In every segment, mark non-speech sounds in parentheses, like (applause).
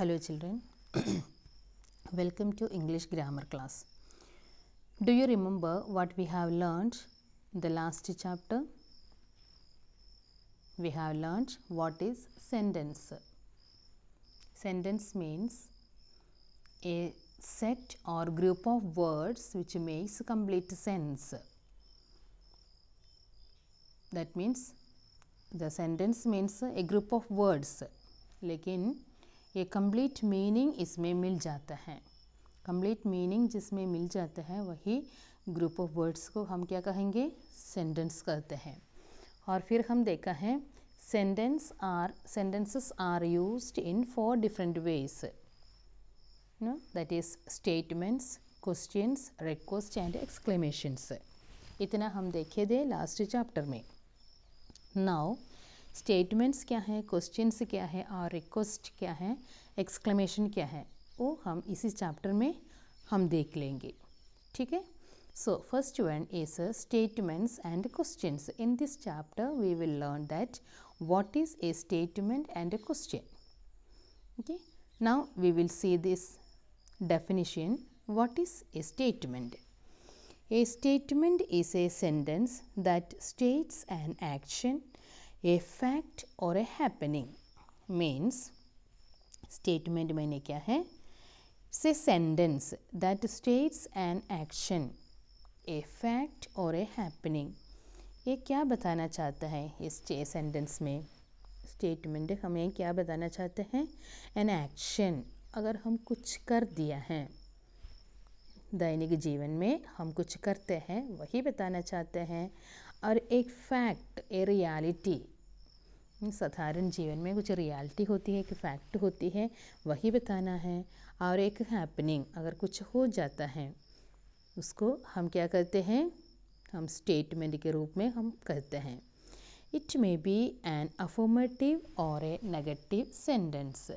Hello children, (coughs) welcome to English grammar class. Do you remember what we have learned in the last chapter? We have learned what is sentence. Sentence means a set or group of words which makes complete sense. That means the sentence means a group of words. Like in ये complete meaning इसमें मिल जाता है complete meaning जिसमें मिल जाता है वही group of words को हम क्या कहेंगे सेंटेंस कहते हैं और फिर हम देखा है sentence are sentences are used in four different ways no is statements statements request and and इतना हम देखे थे लास्ट चैप्टर में नाउ स्टेटमेंट्स क्या है क्वेश्चन क्या है और रिक्वेस्ट क्या है एक्सक्लेमेशन क्या है वो हम इसी चैप्टर में हम देख लेंगे ठीक है so first one is statements and question in this chapter we will learn that what is a statement and a question okay now we will see this definition what is a statement a statement is a sentence that states and action a fact और a happening means statement मैंने क्या है से sentence that states an action a fact और a happening ये क्या बताना चाहता है इस सेंटेंस में स्टेटमेंट हमें क्या बताना चाहते हैं एन एक्शन अगर हम कुछ कर दिया है दैनिक जीवन में हम कुछ करते हैं वही बताना चाहते हैं और एक फैक्ट ए रियलिटी साधारण जीवन में कुछ रियलिटी होती है एक फैक्ट होती है वही बताना है और एक हैपनिंग अगर कुछ हो जाता है उसको हम क्या करते हैं हम स्टेटमेंट के रूप में हम करते हैं it may be an affirmative और ए नेगेटिव सेंटेंस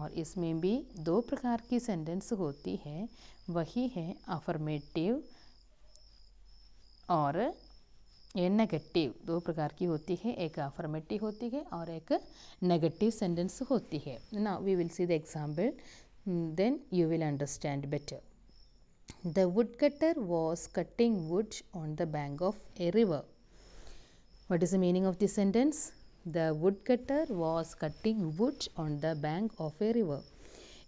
और इसमें भी दो प्रकार की सेंटेंस होती है वही है अफर्मेटिव और एक नेगेटिव दो प्रकार की होती है एक अफर्मेटिव होती है और एक नेगेटिव सेंटेंस होती है ना we will see the example then you will understand better the wood cutter was cutting wood on the bank of a river what is the meaning of this sentence the wood cutter was cutting wood on the bank of a river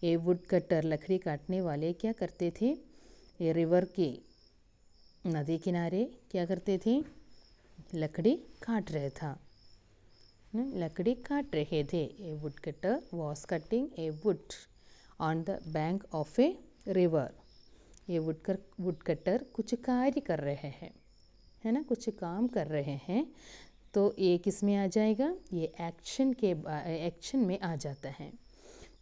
a wood cutter लकड़ी काटने वाले क्या करते थे a river के नदी किनारे क्या करते थे लकड़ी काट रहे था लकड़ी काट रहे थे a wood cutter was cutting a wood on the bank of a river ये वुड कर वुड कटर कुछ कार्य कर रहे हैं है ना कुछ काम कर रहे हैं तो ये किस में आ जाएगा ये एक्शन के एक्शन में आ जाता है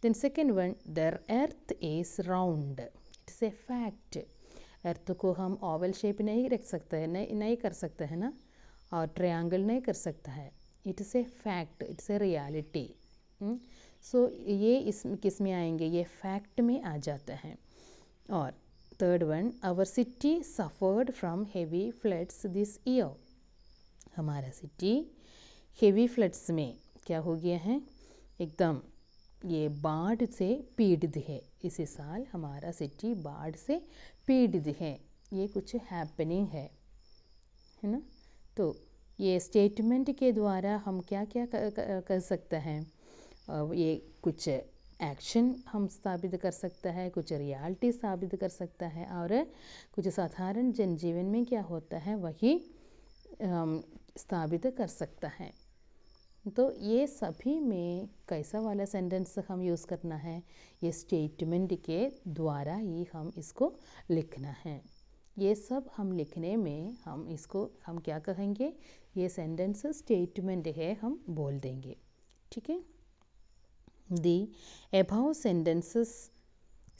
then second one the earth is round it's a fact earth को हम ओवल शेप नहीं रख सकते हैं नहीं नहीं कर सकते हैं ना और ट्रायंगल नहीं कर सकता है it's a fact it's a reality so ये इस किस में आएंगे ये फैक्ट में आ जाता है और third one our city suffered from heavy floods this year हमारा सिटी हेवी फ्लड्स में क्या हो गया है एकदम ये बाढ़ से पीड़ित है इसी साल हमारा सिटी बाढ़ से पीड़ित है ये कुछ हैपनिंग है है ना तो ये स्टेटमेंट के द्वारा हम क्या क्या कर, सकते हैं ये कुछ एक्शन हम स्थापित कर सकता है कुछ रियलिटी स्थापित कर सकता है और कुछ साधारण जनजीवन में क्या होता है वही स्थापित कर सकता है तो ये सभी में कैसा वाला सेंटेंस हम यूज़ करना है ये स्टेटमेंट के द्वारा ही हम इसको लिखना है ये सब हम लिखने में हम इसको हम क्या कहेंगे ये सेंटेंस स्टेटमेंट है हम बोल देंगे ठीक है the above sentences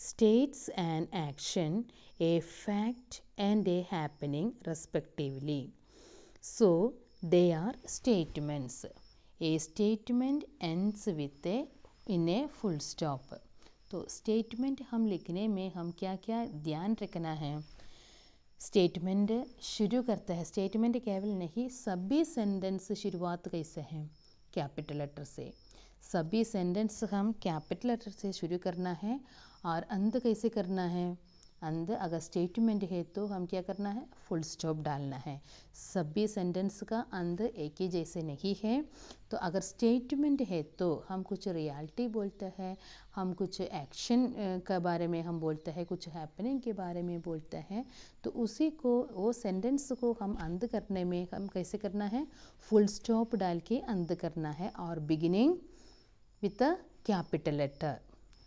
states an action a fact and a happening respectively so they are statements a statement ends with a in a full stop तो statement हम लिखने में हम क्या क्या ध्यान रखना है स्टेटमेंट शुरू करता है स्टेटमेंट केवल नहीं सभी सेंटेंस शुरुआत कैसे हैं कैपिटल लेटर से सभी सेंटेंस हम कैपिटल लेटर से शुरू करना है और अंत कैसे करना है अंदर अगर स्टेटमेंट है तो हम क्या करना है फुल स्टॉप डालना है सभी सेंटेंस का अंदर एक ही जैसे नहीं है तो अगर स्टेटमेंट है तो हम कुछ रियलिटी बोलते हैं हम कुछ एक्शन के बारे में हम बोलते हैं कुछ हैपनिंग के बारे में बोलते हैं तो उसी को वो सेंटेंस को हम अंध करने में हम कैसे करना है फुल स्टॉप डाल के अंध करना है और beginning with a capital letter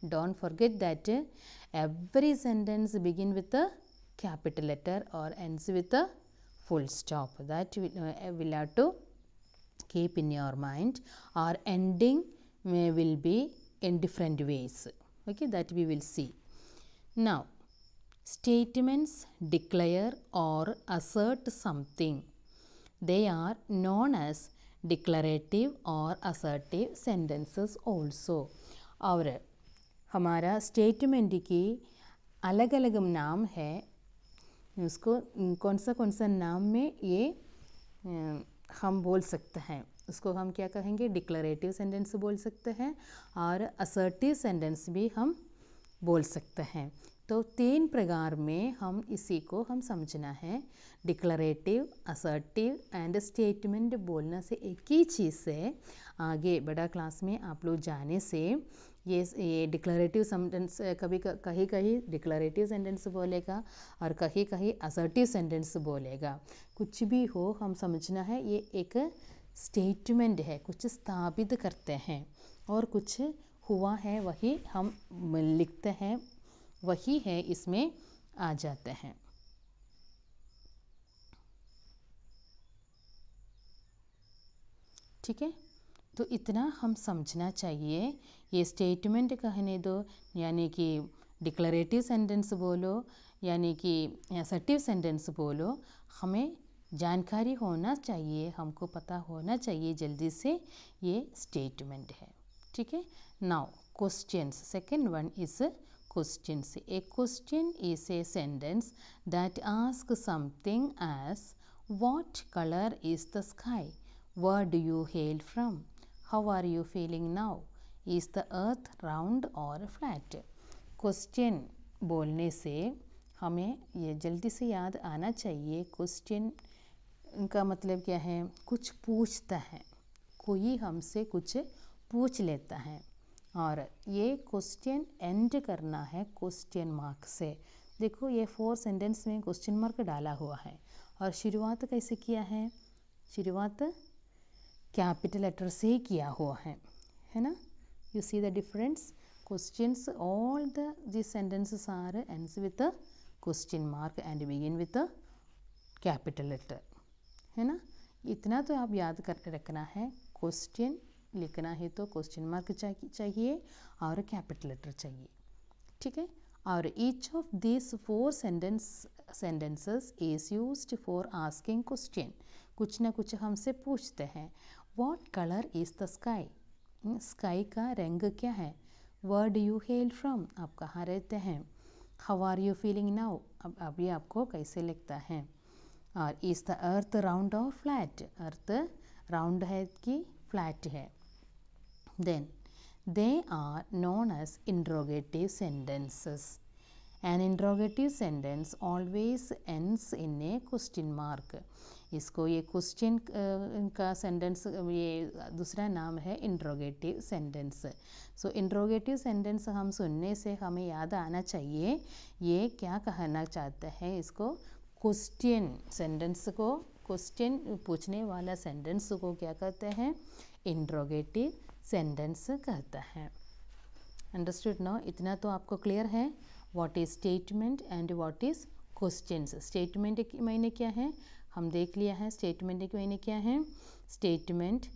Don't forget that uh, every sentence begin with a capital letter or ends with a full stop. That we uh, will have to keep in your mind. Our ending will be in different ways. Okay, that we will see. Now, statements declare or assert something. They are known as declarative or assertive sentences also. Our हमारा statement की अलग अलग नाम है उसको कौन सा कौन सा नाम में ये हम बोल सकते हैं उसको हम क्या कहेंगे डिक्लरेटिव सेंटेंस बोल सकते हैं और असर्टिव सेंटेंस भी हम बोल सकते हैं तो तीन प्रकार में हम इसी को हम समझना है डिक्लरेटिव असर्टिव एंड स्टेटमेंट बोलना से एक ही चीज़ से आगे बड़ा क्लास में आप लोग जाने से ये ये डिक्लरेटिव सेंटेंस कभी कहीं कहीं डिक्लरेटिव सेंटेंस बोलेगा और कहीं कहीं असर्टिव सेंटेंस बोलेगा कुछ भी हो हम समझना है ये एक स्टेटमेंट है कुछ स्थापित करते हैं और कुछ हुआ है वही हम लिखते हैं वही है इसमें आ जाते हैं ठीक है तो इतना हम समझना चाहिए ये स्टेटमेंट कहने दो यानी कि डिक्लरेटिव सेंटेंस बोलो यानी कि असर्टिव सेंटेंस बोलो हमें जानकारी होना चाहिए हमको पता होना चाहिए जल्दी से ये स्टेटमेंट है ठीक है now question second one is questions. A question is a sentence that asks something as What color is the sky? Where do you hail from? How are you feeling now? Is the earth round or flat? Question बोलने से हमें ये जल्दी से याद आना चाहिए question का मतलब क्या है कुछ पूछता है कोई हमसे कुछ पूछ लेता है और ये क्वेश्चन एंड करना है क्वेश्चन मार्क से देखो ये फोर सेंटेंस में क्वेश्चन मार्क डाला हुआ है और शुरुआत कैसे किया है शुरुआत कैपिटल लेटर से ही किया हुआ है है ना you see the difference question all the these sentences are end with question mark and begin with capital letter है ना इतना तो आप याद करके रखना है क्वेश्चन लिखना है तो क्वेश्चन मार्क चाहिए और कैपिटल लेटर चाहिए ठीक है और each of this four sentence sentences is used for asking question कुछ ना कुछ हमसे पूछते हैं what colour is the sky sky का रंग क्या है where do you hail from आप कहाँ रहते हैं how are you feeling now अब अभी आपको कैसे लगता है और इस द अर्थ राउंड और फ्लैट अर्थ राउंड है कि फ्लैट है Then they are known as interrogative sentences. An interrogative sentence always ends in a question mark. इसको ये क्वेश्चन का सेंटेंस ये दूसरा नाम है interrogative sentence so interrogative sentence हम सुनने से हमें याद आना चाहिए ये क्या कहना चाहते हैं इसको क्वेश्चन सेंटेंस को क्वेश्चन पूछने वाला सेंटेंस को क्या कहते हैं इंट्रोगेटिव सेंटेंस कहता है अंडरस्टूड नो इतना तो आपको क्लियर है what is statement and what is question statement के मायने क्या है हम देख लिया है स्टेटमेंट के मायने क्या है statement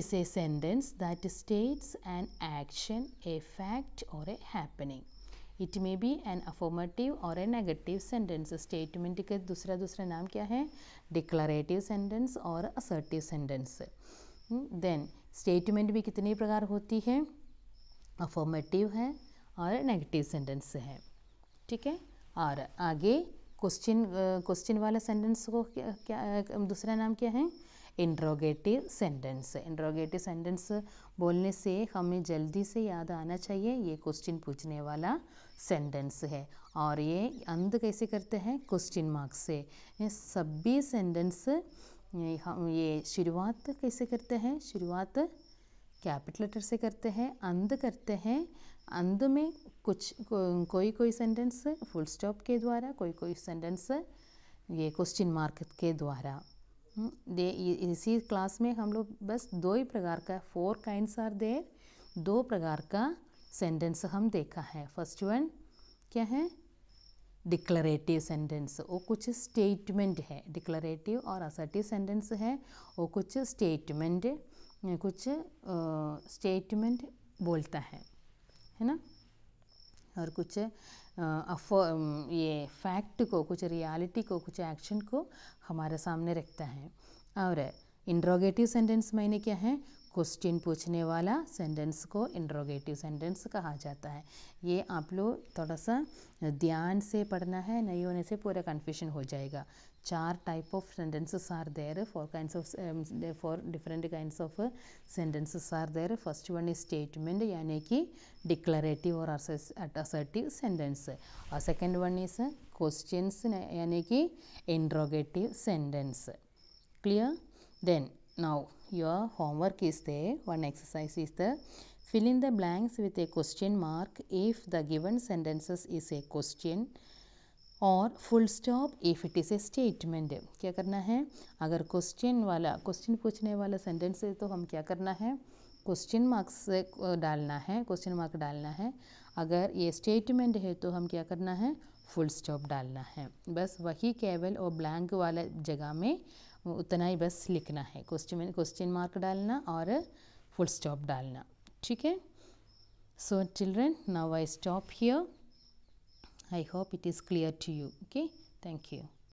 is a sentence that states an action a fact और a happening it may be an affirmative और ए नेगेटिव सेंटेंस स्टेटमेंट के दूसरा दूसरा नाम क्या है डिक्लरेटिव सेंटेंस और असर्टिव सेंटेंस देन स्टेटमेंट भी कितने प्रकार होती है अफॉर्मेटिव है और नेगेटिव सेंटेंस है ठीक है और आगे क्वेश्चन क्वेश्चन वाला सेंटेंस को क्या, क्या दूसरा नाम क्या है इंट्रोगेटिव सेंटेंस इंट्रोगेटिव सेंटेंस बोलने से हमें जल्दी से याद आना चाहिए ये क्वेश्चन पूछने वाला सेंटेंस है और ये अंत कैसे करते हैं क्वेश्चन मार्क्स से सभी सेंटेंस हम ये शुरुआत कैसे करते हैं शुरुआत कैपिटल लेटर से करते हैं अंत करते हैं अंत में कुछ को, कोई कोई सेंटेंस फुल स्टॉप के द्वारा कोई कोई सेंटेंस ये क्वेश्चन मार्क के द्वारा हम्म, दे इसी क्लास में हम लोग बस दो ही प्रकार का फोर काइंड्स आर देर दो प्रकार का सेंटेंस हम देखा है फर्स्ट वन क्या है डिक्लरेटिव सेंटेंस वो कुछ स्टेटमेंट है डिक्लरेटिव और असर्टिव सेंटेंस है वो कुछ स्टेटमेंट कुछ स्टेटमेंट बोलता है है ना और कुछ अफो ये फैक्ट को कुछ रियलिटी को कुछ एक्शन को हमारे सामने रखता है और इंट्रोगेटिव सेंटेंस मायने क्या है क्वेश्चन पूछने वाला सेंटेंस को इंट्रोगेटिव सेंटेंस कहा जाता है ये आप लोग थोड़ा सा ध्यान से पढ़ना है नहीं होने से पूरा कन्फ्यूजन हो जाएगा चार type of sentences are there four kinds of four different kinds of sentences are there first one is statement यानी कि डिक्लरेटिव और असर्टिव सेंटेंस और सेकेंड वन इज क्वेश्चन यानी कि interrogative sentence clear then Now, your homework is there. One exercise is the fill in the blanks with a question mark if the given sentences is a question और full stop if it is a statement क्या करना है अगर question वाला question पूछने वाला sentence है तो हम क्या करना है क्वेश्चन मार्क्स डालना है क्वेश्चन मार्क डालना है अगर ये स्टेटमेंट है तो हम क्या करना है फुल स्टॉप डालना है बस वही केवल और ब्लैंक वाला जगह में उतना ही बस लिखना है क्वेश्चन में क्वेश्चन मार्क डालना और फुल स्टॉप डालना ठीक है so children now I stop here I hope it is clear to you okay thank you